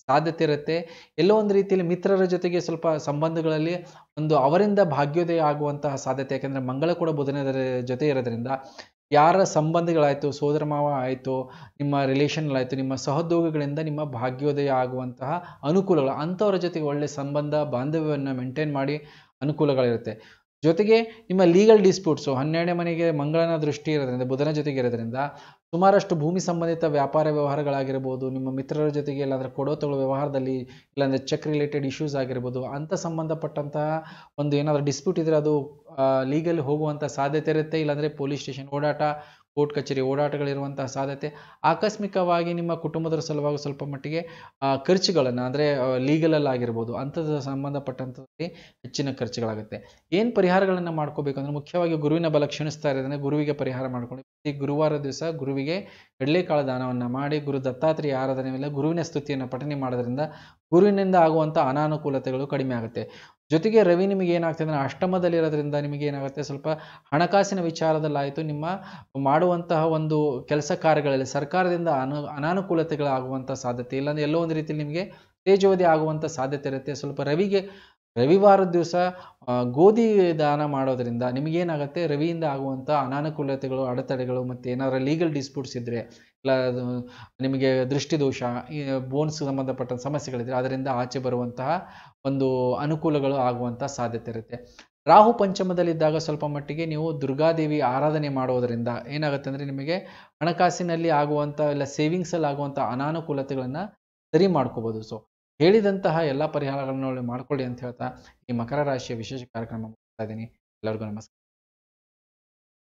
ಸಾಧ್ಯತೆ ಇರುತ್ತೆ ಎಲ್ಲೋ ಒಂದು ರೀತಿಯಲ್ಲಿ ಮಿತ್ರರ ಜೊತೆಗೆ ಸ್ವಲ್ಪ ಸಂಬಂಧಗಳಲ್ಲಿ ಒಂದು ಅವರಿಂದ ಭಾಗ್ಯೋದಯ ಆಗುವಂತಹ ಸಾಧ್ಯತೆ ಯಾಕೆಂದರೆ ಮಂಗಳ ಕೂಡ ಬುಧನ ಜೊತೆ ಇರೋದ್ರಿಂದ ಯಾರ ಸಂಬಂಧಗಳಾಯಿತು ಸೋದರ ಮಾವ ಆಯಿತು ನಿಮ್ಮ ರಿಲೇಷನ್ಗಳಾಯಿತು ನಿಮ್ಮ ಸಹೋದ್ಯೋಗಿಗಳಿಂದ ನಿಮ್ಮ ಭಾಗ್ಯೋದಯ ಆಗುವಂತಹ ಅನುಕೂಲಗಳು ಅಂಥವ್ರ ಜೊತೆಗೆ ಒಳ್ಳೆಯ ಸಂಬಂಧ ಬಾಂಧವ್ಯವನ್ನು ಮೇಂಟೈನ್ ಮಾಡಿ ಅನುಕೂಲಗಳಿರುತ್ತೆ ಜೊತೆಗೆ ನಿಮ್ಮ ಲೀಗಲ್ ಡಿಸ್ಪ್ಯೂಟ್ಸು ಹನ್ನೆರಡನೇ ಮನೆಗೆ ಮಂಗಳನ ದೃಷ್ಟಿ ಇರೋದ್ರಿಂದ ಬುಧನ ಜೊತೆಗೆ ಇರೋದ್ರಿಂದ ಸುಮಾರಷ್ಟು ಭೂಮಿ ಸಂಬಂಧಿತ ವ್ಯಾಪಾರ ವ್ಯವಹಾರಗಳಾಗಿರ್ಬೋದು ನಿಮ್ಮ ಮಿತ್ರರ ಜೊತೆಗೆ ಇಲ್ಲಾಂದರೆ ಕೊಡೋ ತಗೊಳ್ಳೋ ವ್ಯವಹಾರದಲ್ಲಿ ಇಲ್ಲಾಂದರೆ ಚೆಕ್ ರಿಲೇಟೆಡ್ ಇಶ್ಯೂಸ್ ಆಗಿರ್ಬೋದು ಅಂಥ ಸಂಬಂಧಪಟ್ಟಂತಹ ಒಂದು ಏನಾದರೂ ಡಿಸ್ಪ್ಯೂಟ್ ಇದ್ದರೆ ಅದು ಲೀಗಲ್ ಹೋಗುವಂಥ ಸಾಧ್ಯತೆ ಇರುತ್ತೆ ಇಲ್ಲಾಂದರೆ ಪೊಲೀಸ್ ಸ್ಟೇಷನ್ ಓಡಾಟ ಕೋರ್ಟ್ ಕಚೇರಿ ಓಡಾಟಗಳಿರುವಂತಹ ಸಾಧ್ಯತೆ ಆಕಸ್ಮಿಕವಾಗಿ ನಿಮ್ಮ ಕುಟುಂಬದರ ಸಲುವಾಗಿ ಸ್ವಲ್ಪ ಮಟ್ಟಿಗೆ ಖರ್ಚುಗಳನ್ನು ಅಂದರೆ ಲೀಗಲಲ್ಲಿ ಆಗಿರ್ಬೋದು ಅಂಥದ್ದು ಸಂಬಂಧಪಟ್ಟಂಥದ್ದು ಹೆಚ್ಚಿನ ಖರ್ಚುಗಳಾಗುತ್ತೆ ಏನು ಪರಿಹಾರಗಳನ್ನು ಮಾಡ್ಕೋಬೇಕಂದ್ರೆ ಮುಖ್ಯವಾಗಿ ಗುರುವಿನ ಬಲ ಕ್ಷೀಣಿಸ್ತಾ ಇರೋದ್ರೆ ಗುರುವಿಗೆ ಪರಿಹಾರ ಮಾಡ್ಕೊಂಡು ಪ್ರತಿ ಗುರುವಾರ ದಿವಸ ಗುರುವಿಗೆ ಕಡಲೆಕಾಳು ದಾನವನ್ನು ಮಾಡಿ ಗುರು ದತ್ತಾತ್ರಿ ಆರಾಧನೆ ಮೇಲೆ ಗುರುವಿನ ಸ್ತುತಿಯನ್ನು ಪಠನೆ ಮಾಡೋದ್ರಿಂದ ಗುರುವಿನಿಂದ ಆಗುವಂಥ ಅನಾನುಕೂಲತೆಗಳು ಕಡಿಮೆ ಆಗುತ್ತೆ ಜೊತೆಗೆ ರವಿ ನಿಮಗೆ ಏನಾಗ್ತದೆ ಅಂದರೆ ಅಷ್ಟಮದಲ್ಲಿರೋದ್ರಿಂದ ನಿಮಗೆ ಏನಾಗುತ್ತೆ ಸ್ವಲ್ಪ ಹಣಕಾಸಿನ ವಿಚಾರದಲ್ಲಾಯಿತು ನಿಮ್ಮ ಮಾಡುವಂತಹ ಒಂದು ಕೆಲಸ ಕಾರ್ಯಗಳಲ್ಲಿ ಸರ್ಕಾರದಿಂದ ಅನು ಅನಾನುಕೂಲತೆಗಳಾಗುವಂಥ ಸಾಧ್ಯತೆ ಇಲ್ಲಾಂದ್ರೆ ಎಲ್ಲೋ ಒಂದು ರೀತಿಯಲ್ಲಿ ನಿಮಗೆ ತೇಜೋವಧಿ ಆಗುವಂಥ ಸಾಧ್ಯತೆ ಇರುತ್ತೆ ಸ್ವಲ್ಪ ರವಿಗೆ ರವಿವಾರದ ದಿವಸ ಗೋಧಿ ದಾನ ಮಾಡೋದರಿಂದ ನಿಮಗೇನಾಗುತ್ತೆ ರವಿಯಿಂದ ಆಗುವಂಥ ಅನಾನುಕೂಲತೆಗಳು ಅಡೆತಡೆಗಳು ಮತ್ತು ಏನಾದರೂ ಲೀಗಲ್ ಡಿಸ್ಪ್ಯೂಟ್ಸ್ ಇದ್ದರೆ ಇಲ್ಲ ನಿಮಗೆ ದೃಷ್ಟಿದೋಷ ಬೋನ್ಸ್ ಸಂಬಂಧಪಟ್ಟ ಸಮಸ್ಯೆಗಳಿದ್ರೆ ಅದರಿಂದ ಆಚೆ ಬರುವಂತಹ ಒಂದು ಅನುಕೂಲಗಳು ಆಗುವಂಥ ಸಾಧ್ಯತೆ ಇರುತ್ತೆ ರಾಹು ಪಂಚಮದಲ್ಲಿದ್ದಾಗ ಸ್ವಲ್ಪ ಮಟ್ಟಿಗೆ ನೀವು ದುರ್ಗಾದೇವಿ ಆರಾಧನೆ ಮಾಡೋದರಿಂದ ಏನಾಗುತ್ತೆ ಅಂದರೆ ನಿಮಗೆ ಹಣಕಾಸಿನಲ್ಲಿ ಆಗುವಂಥ ಇಲ್ಲ ಸೇವಿಂಗ್ಸಲ್ಲಿ ಆಗುವಂಥ ಅನಾನುಕೂಲತೆಗಳನ್ನು ಸರಿ ಮಾಡ್ಕೋಬೋದು ಸೊ ಹೇಳಿದಂತಹ ಎಲ್ಲ ಪರಿಹಾರಗಳನ್ನು ಮಾಡಿಕೊಳ್ಳಿ ಅಂತ ಹೇಳ್ತಾ ಈ ಮಕರ ರಾಶಿಯ ವಿಶೇಷ ಕಾರ್ಯಕ್ರಮ ಮುಗಿಸ್ತಾ ಇದ್ದೀನಿ ಎಲ್ಲರಿಗೂ ನಮಸ್ಕಾರ